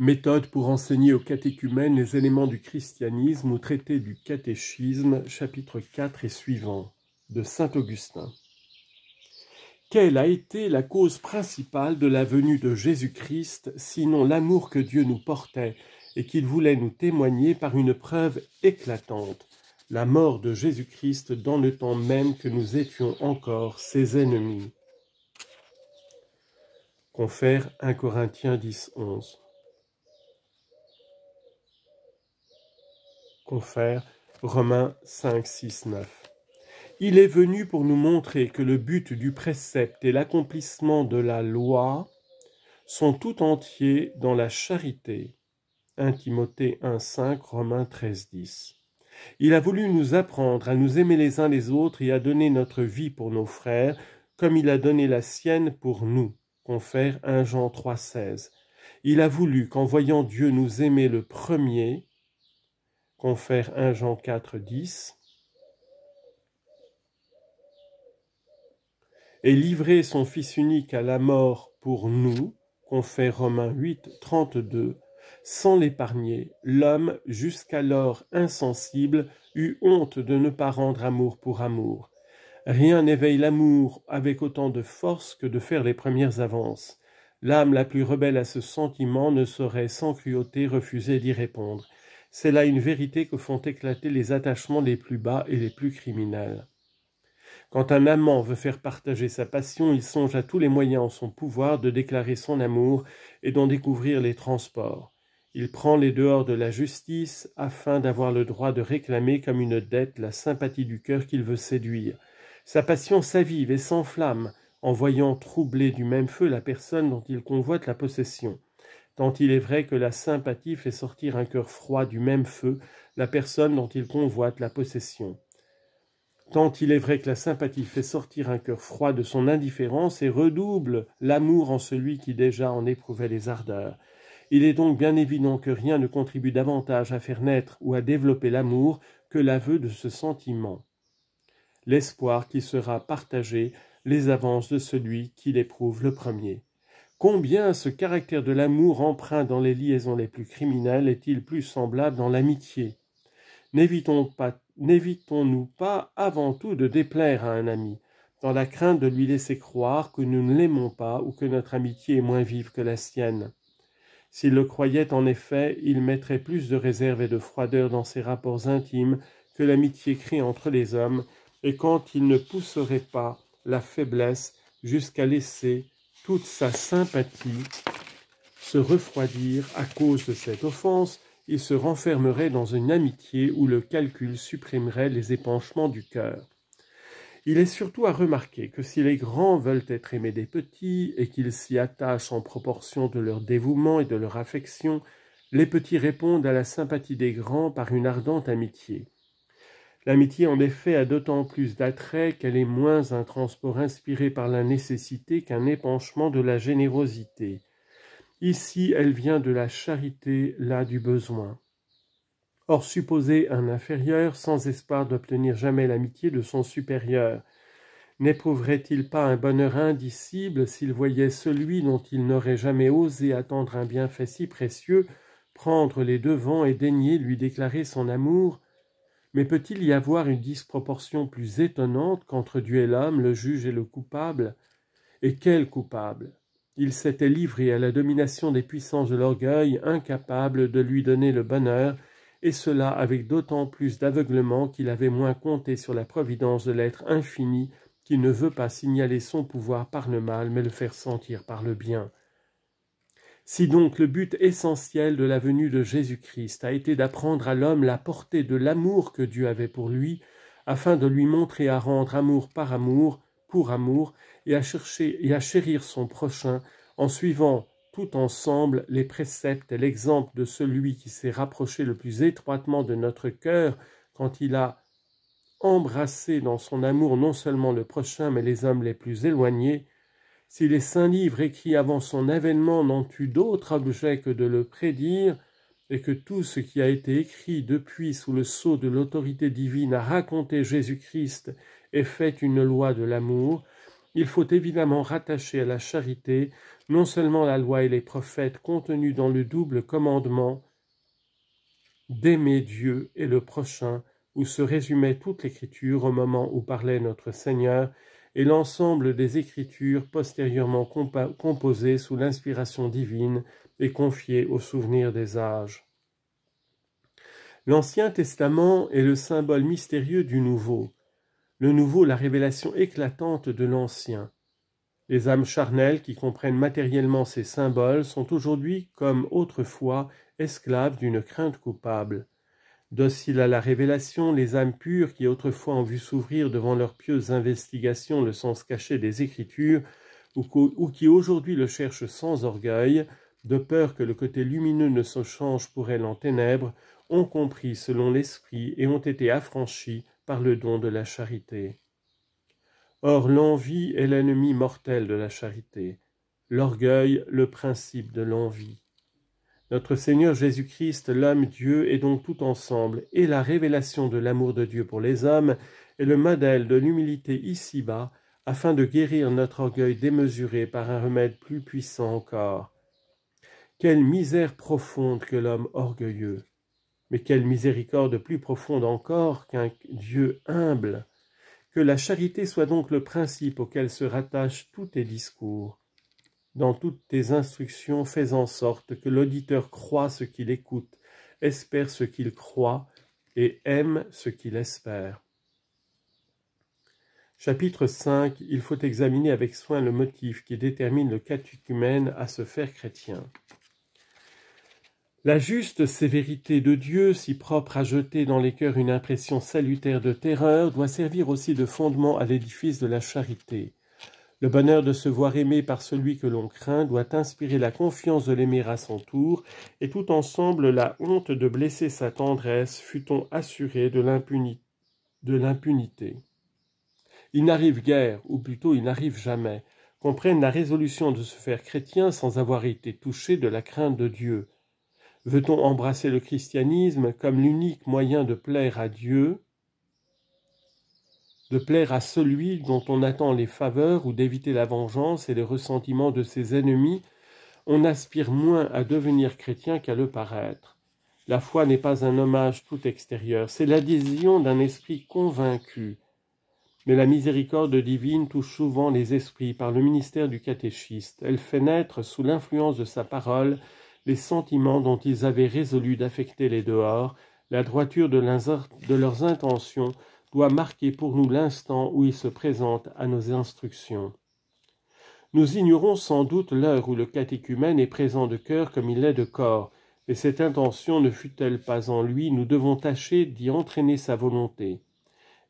Méthode pour enseigner aux catéchumènes les éléments du christianisme ou traité du catéchisme, chapitre 4 et suivant, de saint Augustin. Quelle a été la cause principale de la venue de Jésus-Christ, sinon l'amour que Dieu nous portait et qu'il voulait nous témoigner par une preuve éclatante, la mort de Jésus-Christ dans le temps même que nous étions encore ses ennemis Confère 1 Corinthiens 10, 11. confère Romains 5, 6, 9. Il est venu pour nous montrer que le but du précepte et l'accomplissement de la loi sont tout entiers dans la charité. 1 Timothée 1, 5, Romains 13, 10. Il a voulu nous apprendre à nous aimer les uns les autres et à donner notre vie pour nos frères, comme il a donné la sienne pour nous. Confère 1 Jean 3, 16. « Il a voulu qu'en voyant Dieu nous aimer le premier, confère 1 Jean 4, 10. Et livrer son Fils unique à la mort pour nous, confère Romains 8, 32. Sans l'épargner, l'homme, jusqu'alors insensible, eut honte de ne pas rendre amour pour amour. Rien n'éveille l'amour avec autant de force que de faire les premières avances. L'âme la plus rebelle à ce sentiment ne saurait sans cruauté refuser d'y répondre. C'est là une vérité que font éclater les attachements les plus bas et les plus criminels. Quand un amant veut faire partager sa passion, il songe à tous les moyens en son pouvoir de déclarer son amour et d'en découvrir les transports. Il prend les dehors de la justice afin d'avoir le droit de réclamer comme une dette la sympathie du cœur qu'il veut séduire. Sa passion s'avive et s'enflamme en voyant troubler du même feu la personne dont il convoite la possession tant il est vrai que la sympathie fait sortir un cœur froid du même feu la personne dont il convoite la possession. Tant il est vrai que la sympathie fait sortir un cœur froid de son indifférence et redouble l'amour en celui qui déjà en éprouvait les ardeurs. Il est donc bien évident que rien ne contribue davantage à faire naître ou à développer l'amour que l'aveu de ce sentiment. L'espoir qui sera partagé les avances de celui qui l'éprouve le premier. Combien ce caractère de l'amour empreint dans les liaisons les plus criminelles est-il plus semblable dans l'amitié N'évitons-nous pas, pas avant tout de déplaire à un ami, dans la crainte de lui laisser croire que nous ne l'aimons pas ou que notre amitié est moins vive que la sienne S'il le croyait en effet, il mettrait plus de réserve et de froideur dans ses rapports intimes que l'amitié crée entre les hommes, et quand il ne pousserait pas la faiblesse jusqu'à laisser toute sa sympathie se refroidir à cause de cette offense et se renfermerait dans une amitié où le calcul supprimerait les épanchements du cœur. Il est surtout à remarquer que si les grands veulent être aimés des petits et qu'ils s'y attachent en proportion de leur dévouement et de leur affection, les petits répondent à la sympathie des grands par une ardente amitié. L'amitié, en effet, a d'autant plus d'attrait qu'elle est moins un transport inspiré par la nécessité qu'un épanchement de la générosité. Ici, elle vient de la charité, là du besoin. Or, supposer un inférieur sans espoir d'obtenir jamais l'amitié de son supérieur, n'éprouverait-il pas un bonheur indicible s'il voyait celui dont il n'aurait jamais osé attendre un bienfait si précieux prendre les devants et daigner lui déclarer son amour mais peut-il y avoir une disproportion plus étonnante qu'entre Dieu et l'homme, le juge et le coupable Et quel coupable Il s'était livré à la domination des puissances de l'orgueil, incapable de lui donner le bonheur, et cela avec d'autant plus d'aveuglement qu'il avait moins compté sur la providence de l'être infini qui ne veut pas signaler son pouvoir par le mal, mais le faire sentir par le bien. Si donc le but essentiel de la venue de Jésus-Christ a été d'apprendre à l'homme la portée de l'amour que Dieu avait pour lui, afin de lui montrer à rendre amour par amour, pour amour, et à chercher et à chérir son prochain, en suivant tout ensemble les préceptes et l'exemple de celui qui s'est rapproché le plus étroitement de notre cœur quand il a embrassé dans son amour non seulement le prochain mais les hommes les plus éloignés, si les saints livres écrits avant son avènement n'ont eu d'autre objet que de le prédire, et que tout ce qui a été écrit depuis sous le sceau de l'autorité divine a raconté Jésus-Christ et fait une loi de l'amour, il faut évidemment rattacher à la charité non seulement la loi et les prophètes contenus dans le double commandement d'aimer Dieu et le prochain, où se résumait toute l'Écriture au moment où parlait notre Seigneur, et l'ensemble des écritures postérieurement composées sous l'inspiration divine et confiées au souvenir des âges. L'Ancien Testament est le symbole mystérieux du Nouveau, le Nouveau la révélation éclatante de l'Ancien. Les âmes charnelles qui comprennent matériellement ces symboles sont aujourd'hui, comme autrefois, esclaves d'une crainte coupable. Dociles à la révélation, les âmes pures qui autrefois ont vu s'ouvrir devant leurs pieuses investigations le sens caché des Écritures, ou qui aujourd'hui le cherchent sans orgueil, de peur que le côté lumineux ne se change pour elles en ténèbres, ont compris selon l'esprit et ont été affranchis par le don de la charité. Or l'envie est l'ennemi mortel de la charité, l'orgueil le principe de l'envie. Notre Seigneur Jésus-Christ, l'âme Dieu, est donc tout ensemble, et la révélation de l'amour de Dieu pour les hommes est le modèle de l'humilité ici-bas, afin de guérir notre orgueil démesuré par un remède plus puissant encore. Quelle misère profonde que l'homme orgueilleux, mais quelle miséricorde plus profonde encore qu'un Dieu humble. Que la charité soit donc le principe auquel se rattachent tous tes discours. Dans toutes tes instructions, fais en sorte que l'auditeur croit ce qu'il écoute, espère ce qu'il croit et aime ce qu'il espère. Chapitre 5 Il faut examiner avec soin le motif qui détermine le catéchumène à se faire chrétien. La juste sévérité de Dieu, si propre à jeter dans les cœurs une impression salutaire de terreur, doit servir aussi de fondement à l'édifice de la charité. Le bonheur de se voir aimé par celui que l'on craint doit inspirer la confiance de l'aimer à son tour, et tout ensemble la honte de blesser sa tendresse, fut-on assuré de l'impunité. Il n'arrive guère, ou plutôt il n'arrive jamais, qu'on prenne la résolution de se faire chrétien sans avoir été touché de la crainte de Dieu. Veut-on embrasser le christianisme comme l'unique moyen de plaire à Dieu de plaire à celui dont on attend les faveurs ou d'éviter la vengeance et les ressentiments de ses ennemis, on aspire moins à devenir chrétien qu'à le paraître. La foi n'est pas un hommage tout extérieur, c'est l'adhésion d'un esprit convaincu. Mais la miséricorde divine touche souvent les esprits par le ministère du catéchiste. Elle fait naître, sous l'influence de sa parole, les sentiments dont ils avaient résolu d'affecter les dehors, la droiture de leurs intentions, doit marquer pour nous l'instant où il se présente à nos instructions. Nous ignorons sans doute l'heure où le catéchumène est présent de cœur comme il est de corps, mais cette intention ne fut-elle pas en lui, nous devons tâcher d'y entraîner sa volonté.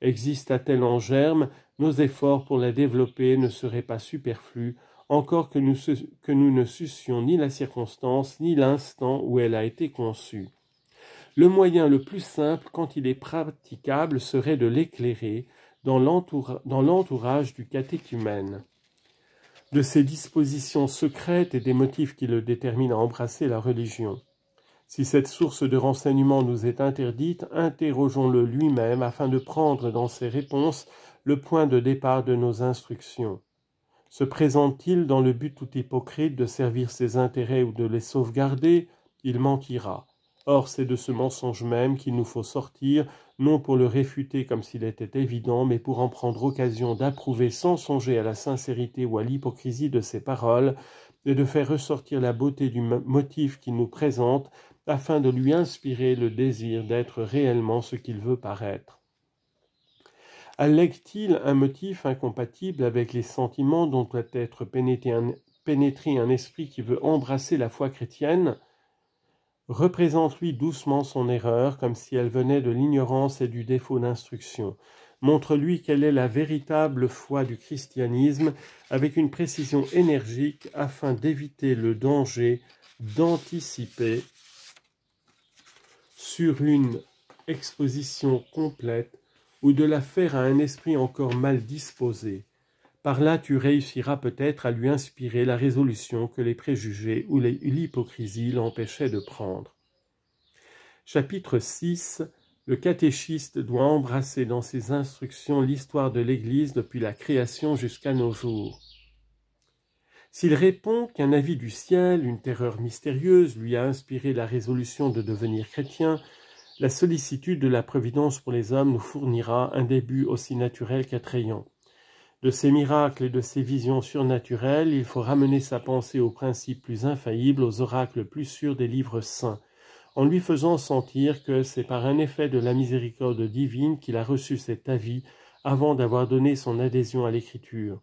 Exista-t-elle en germe, nos efforts pour la développer ne seraient pas superflus, encore que nous, que nous ne sussions ni la circonstance, ni l'instant où elle a été conçue. Le moyen le plus simple, quand il est praticable, serait de l'éclairer dans l'entourage du catéchumène. De ses dispositions secrètes et des motifs qui le déterminent à embrasser la religion. Si cette source de renseignement nous est interdite, interrogeons-le lui-même afin de prendre dans ses réponses le point de départ de nos instructions. Se présente-t-il dans le but tout hypocrite de servir ses intérêts ou de les sauvegarder Il mentira. Or, c'est de ce mensonge même qu'il nous faut sortir, non pour le réfuter comme s'il était évident, mais pour en prendre occasion d'approuver sans songer à la sincérité ou à l'hypocrisie de ses paroles, et de faire ressortir la beauté du motif qu'il nous présente, afin de lui inspirer le désir d'être réellement ce qu'il veut paraître. Allègue-t-il un motif incompatible avec les sentiments dont doit être pénétré un esprit qui veut embrasser la foi chrétienne Représente-lui doucement son erreur comme si elle venait de l'ignorance et du défaut d'instruction. Montre-lui quelle est la véritable foi du christianisme avec une précision énergique afin d'éviter le danger d'anticiper sur une exposition complète ou de la faire à un esprit encore mal disposé. Par là, tu réussiras peut-être à lui inspirer la résolution que les préjugés ou l'hypocrisie l'empêchaient de prendre. Chapitre 6 Le catéchiste doit embrasser dans ses instructions l'histoire de l'Église depuis la création jusqu'à nos jours. S'il répond qu'un avis du ciel, une terreur mystérieuse, lui a inspiré la résolution de devenir chrétien, la sollicitude de la Providence pour les hommes nous fournira un début aussi naturel qu'attrayant de ces miracles et de ses visions surnaturelles, il faut ramener sa pensée aux principes plus infaillibles, aux oracles plus sûrs des livres saints, en lui faisant sentir que c'est par un effet de la miséricorde divine qu'il a reçu cet avis avant d'avoir donné son adhésion à l'écriture.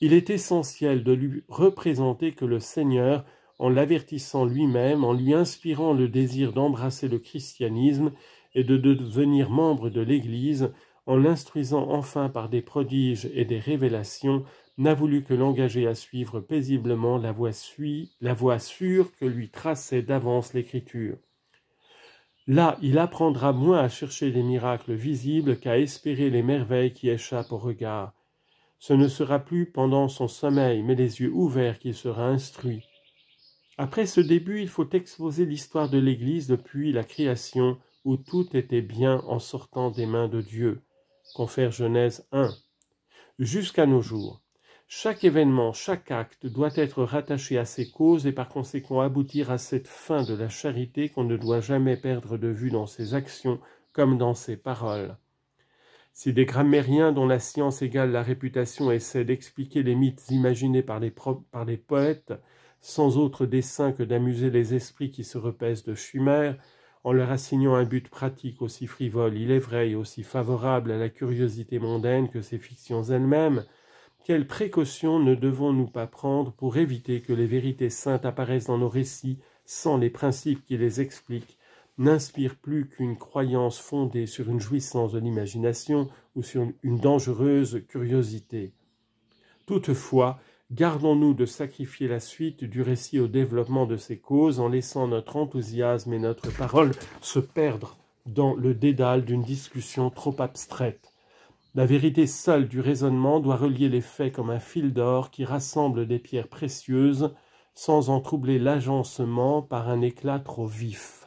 Il est essentiel de lui représenter que le Seigneur, en l'avertissant lui-même, en lui inspirant le désir d'embrasser le christianisme et de devenir membre de l'Église, en l'instruisant enfin par des prodiges et des révélations, n'a voulu que l'engager à suivre paisiblement la voie, la voie sûre que lui traçait d'avance l'Écriture. Là, il apprendra moins à chercher les miracles visibles qu'à espérer les merveilles qui échappent au regard. Ce ne sera plus pendant son sommeil, mais les yeux ouverts qu'il sera instruit. Après ce début, il faut exposer l'histoire de l'Église depuis la création, où tout était bien en sortant des mains de Dieu confère Genèse 1. Jusqu'à nos jours, chaque événement, chaque acte doit être rattaché à ses causes et par conséquent aboutir à cette fin de la charité qu'on ne doit jamais perdre de vue dans ses actions comme dans ses paroles. Si des grammairiens dont la science égale la réputation essaient d'expliquer les mythes imaginés par les, par les poètes, sans autre dessein que d'amuser les esprits qui se repaissent de chimères, en leur assignant un but pratique aussi frivole, il est vrai, aussi favorable à la curiosité mondaine que ces fictions elles-mêmes, quelles précautions ne devons-nous pas prendre pour éviter que les vérités saintes apparaissent dans nos récits sans les principes qui les expliquent, n'inspirent plus qu'une croyance fondée sur une jouissance de l'imagination ou sur une dangereuse curiosité Toutefois, Gardons-nous de sacrifier la suite du récit au développement de ces causes en laissant notre enthousiasme et notre parole se perdre dans le dédale d'une discussion trop abstraite. La vérité seule du raisonnement doit relier les faits comme un fil d'or qui rassemble des pierres précieuses sans en troubler l'agencement par un éclat trop vif.